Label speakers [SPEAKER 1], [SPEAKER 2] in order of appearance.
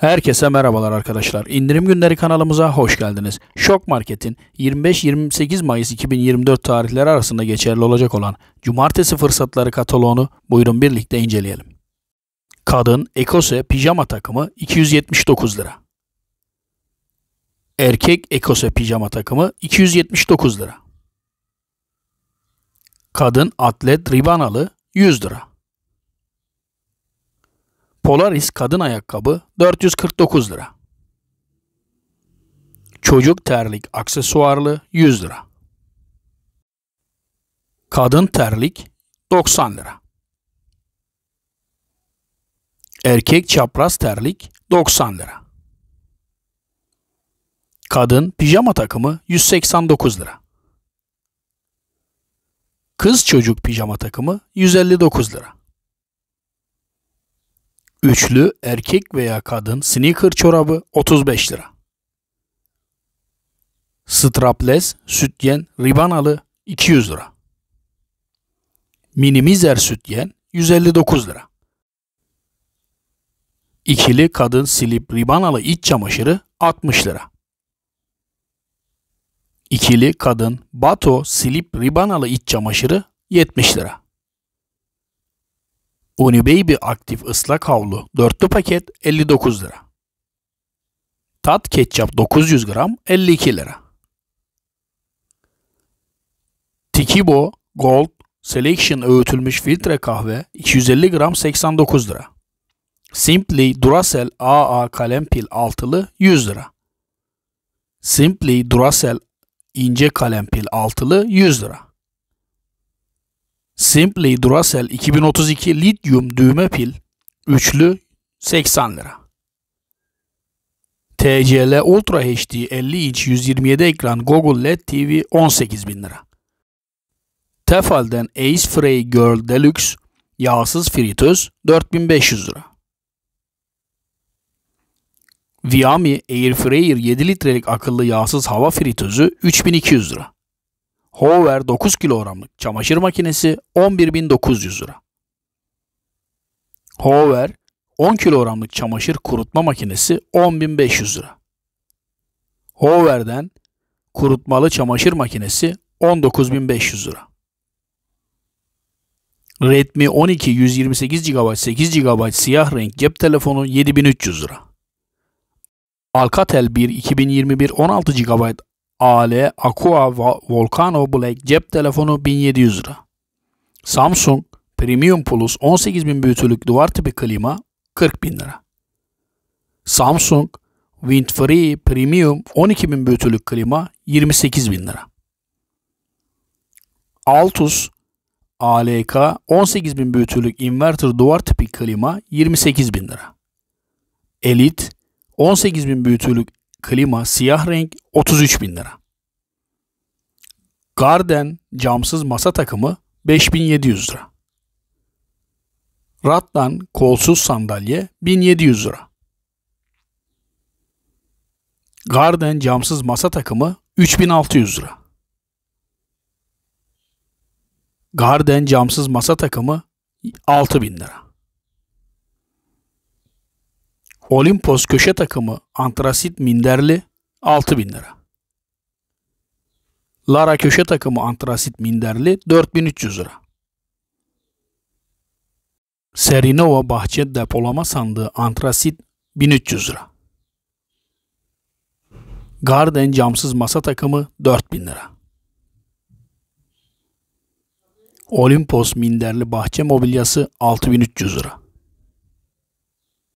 [SPEAKER 1] Herkese merhabalar arkadaşlar. İndirim Günleri kanalımıza hoş geldiniz. Şok Market'in 25-28 Mayıs 2024 tarihleri arasında geçerli olacak olan Cumartesi fırsatları kataloğunu buyurun birlikte inceleyelim. Kadın Ekose pijama takımı 279 lira. Erkek Ekose pijama takımı 279 lira. Kadın atlet ribanalı 100 lira. Polaris kadın ayakkabı 449 lira. Çocuk terlik aksesuarlı 100 lira. Kadın terlik 90 lira. Erkek çapraz terlik 90 lira. Kadın pijama takımı 189 lira. Kız çocuk pijama takımı 159 lira. Üçlü erkek veya kadın sneaker çorabı 35 lira. Strapless sütyen ribanalı 200 lira. Minimizer sütyen 159 lira. İkili kadın silip ribanalı iç çamaşırı 60 lira. İkili kadın bato silip ribanalı iç çamaşırı 70 lira. Unibaby aktif ıslak havlu dörtlü paket 59 lira. Tat ketçap 900 gram 52 lira. Tikibo Gold Selection öğütülmüş filtre kahve 250 gram 89 lira. Simply Duracell AA kalem pil altılı 100 lira. Simply Duracell ince kalem pil altılı 100 lira. Simply Duracell 2032 lityum düğme pil üçlü 80 lira. TCL Ultra HD 50 inç 127 ekran Google LED TV 18 bin lira. Tefal'den Ace Frey Girl Deluxe yağsız fritöz 4500 lira. Viami Air Fryer 7 litrelik akıllı yağsız hava fritözü 3200 lira. Hover 9 kilogramlık çamaşır makinesi 11.900 lira. Hover 10 kilogramlık çamaşır kurutma makinesi 10.500 lira. Hover'den kurutmalı çamaşır makinesi 19.500 lira. Redmi 12 128 GB 8 GB siyah renk cep telefonu 7300 lira. Alcatel 1 2021 16 GB AL Aqua Volcano Black cep telefonu 1700 lira. Samsung Premium Plus 18.000 büyütülük duvar tipi klima 40.000 lira. Samsung Windfree Premium 12.000 büyütülük klima 28.000 lira. Altus ALK 18.000 büyütülük inverter duvar tipi klima 28.000 lira. Elite 18.000 büyütülük klima siyah renk 33 bin lira. Garden camsız masa takımı 5700 lira. Rattan kolsuz sandalye 1700 lira. Garden camsız masa takımı 3600 lira. Garden camsız masa takımı 6000 lira. Olimpos köşe takımı antrasit minderli 6000 lira. Lara köşe takımı antrasit minderli 4300 lira. Serinova bahçe depolama sandığı antrasit 1300 lira. Garden camsız masa takımı 4000 lira. Olimpos minderli bahçe mobilyası 6300 lira.